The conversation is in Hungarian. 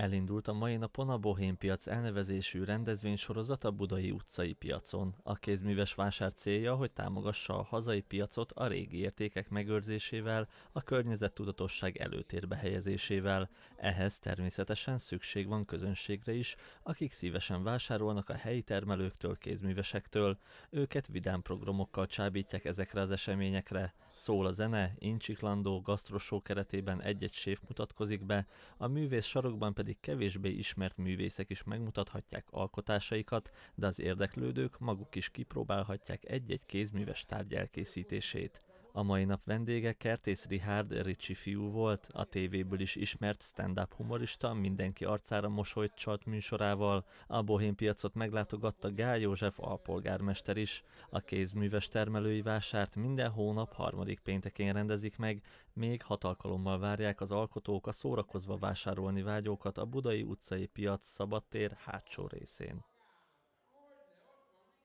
Elindult a mai napon a Bohém Piac elnevezésű rendezvénysorozat a Budai utcai piacon. A kézműves vásár célja, hogy támogassa a hazai piacot a régi értékek megőrzésével, a környezettudatosság előtérbe helyezésével. Ehhez természetesen szükség van közönségre is, akik szívesen vásárolnak a helyi termelőktől, kézművesektől. Őket vidám programokkal csábítják ezekre az eseményekre. Szól a zene, incsiklandó, gasztrosó keretében egy-egy séf mutatkozik be, a művész sarokban pedig kevésbé ismert művészek is megmutathatják alkotásaikat, de az érdeklődők maguk is kipróbálhatják egy-egy kézműves tárgy elkészítését. A mai nap vendége Kertész Richard Ricsi fiú volt, a tévéből is ismert stand-up humorista, mindenki arcára mosolyt csalt műsorával. A bohém piacot meglátogatta Gál József alpolgármester is. A kézműves termelői vásárt minden hónap harmadik péntekén rendezik meg, még hat alkalommal várják az alkotók a szórakozva vásárolni vágyókat a budai utcai piac szabadtér hátsó részén.